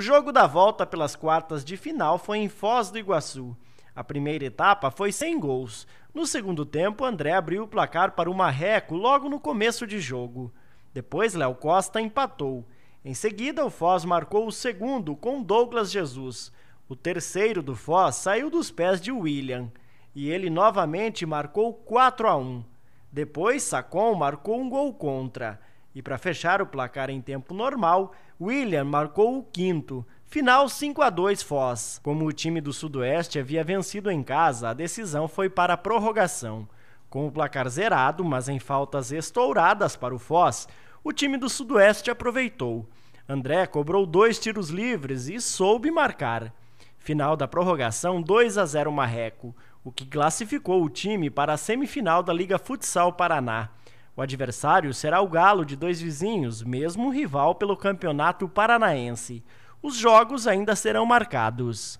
O jogo da volta pelas quartas de final foi em Foz do Iguaçu. A primeira etapa foi sem gols. No segundo tempo, André abriu o placar para o Marreco logo no começo de jogo. Depois, Léo Costa empatou. Em seguida, o Foz marcou o segundo com Douglas Jesus. O terceiro do Foz saiu dos pés de William e ele novamente marcou 4 a 1. Depois, Sacon marcou um gol contra. E para fechar o placar em tempo normal, William marcou o quinto. Final 5 a 2 Foz. Como o time do Sudoeste havia vencido em casa, a decisão foi para a prorrogação. Com o placar zerado, mas em faltas estouradas para o Foz, o time do Sudoeste aproveitou. André cobrou dois tiros livres e soube marcar. Final da prorrogação 2 a 0 Marreco, o que classificou o time para a semifinal da Liga Futsal Paraná. O adversário será o Galo de dois vizinhos, mesmo rival pelo Campeonato Paranaense. Os jogos ainda serão marcados.